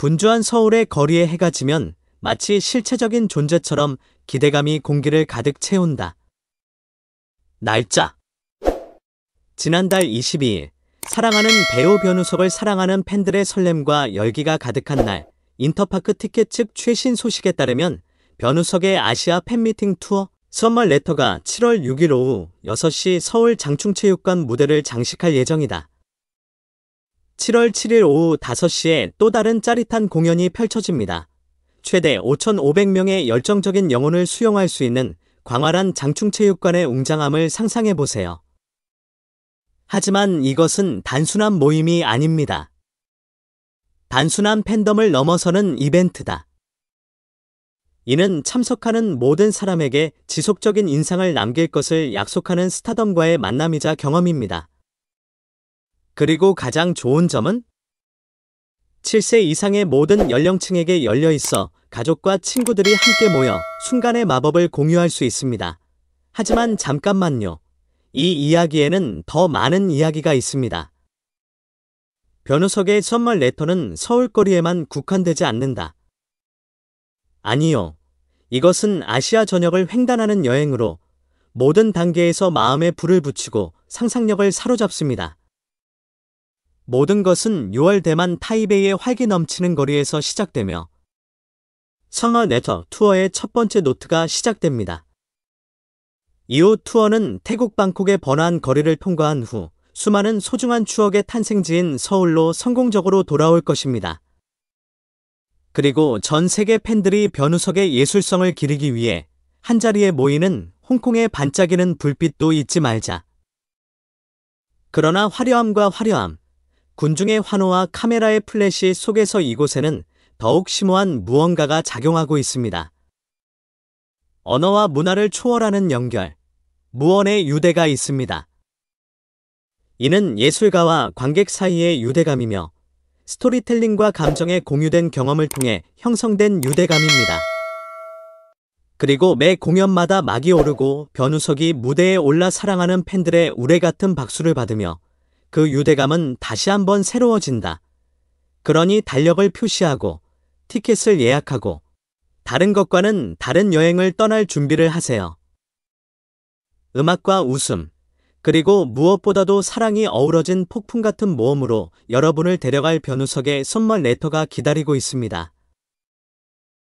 분주한 서울의 거리에 해가 지면 마치 실체적인 존재처럼 기대감이 공기를 가득 채운다. 날짜 지난달 22일 사랑하는 배우 변우석을 사랑하는 팬들의 설렘과 열기가 가득한 날 인터파크 티켓 측 최신 소식에 따르면 변우석의 아시아 팬미팅 투어 선물 레터가 7월 6일 오후 6시 서울 장충체육관 무대를 장식할 예정이다. 7월 7일 오후 5시에 또 다른 짜릿한 공연이 펼쳐집니다. 최대 5,500명의 열정적인 영혼을 수용할 수 있는 광활한 장충체육관의 웅장함을 상상해 보세요. 하지만 이것은 단순한 모임이 아닙니다. 단순한 팬덤을 넘어서는 이벤트다. 이는 참석하는 모든 사람에게 지속적인 인상을 남길 것을 약속하는 스타덤과의 만남이자 경험입니다. 그리고 가장 좋은 점은 7세 이상의 모든 연령층에게 열려 있어 가족과 친구들이 함께 모여 순간의 마법을 공유할 수 있습니다. 하지만 잠깐만요. 이 이야기에는 더 많은 이야기가 있습니다. 변호석의 선물 레터는 서울거리에만 국한되지 않는다. 아니요. 이것은 아시아 전역을 횡단하는 여행으로 모든 단계에서 마음에 불을 붙이고 상상력을 사로잡습니다. 모든 것은 6월 대만 타이베이의 활기 넘치는 거리에서 시작되며 성어 네터 투어의 첫 번째 노트가 시작됩니다. 이후 투어는 태국 방콕의 번화한 거리를 통과한 후 수많은 소중한 추억의 탄생지인 서울로 성공적으로 돌아올 것입니다. 그리고 전 세계 팬들이 변우석의 예술성을 기리기 위해 한자리에 모이는 홍콩의 반짝이는 불빛도 잊지 말자. 그러나 화려함과 화려함, 군중의 환호와 카메라의 플래시 속에서 이곳에는 더욱 심오한 무언가가 작용하고 있습니다. 언어와 문화를 초월하는 연결, 무언의 유대가 있습니다. 이는 예술가와 관객 사이의 유대감이며 스토리텔링과 감정의 공유된 경험을 통해 형성된 유대감입니다. 그리고 매 공연마다 막이 오르고 변우석이 무대에 올라 사랑하는 팬들의 우레 같은 박수를 받으며 그 유대감은 다시 한번 새로워진다. 그러니 달력을 표시하고 티켓을 예약하고 다른 것과는 다른 여행을 떠날 준비를 하세요. 음악과 웃음, 그리고 무엇보다도 사랑이 어우러진 폭풍 같은 모험으로 여러분을 데려갈 변우석의 선물 레터가 기다리고 있습니다.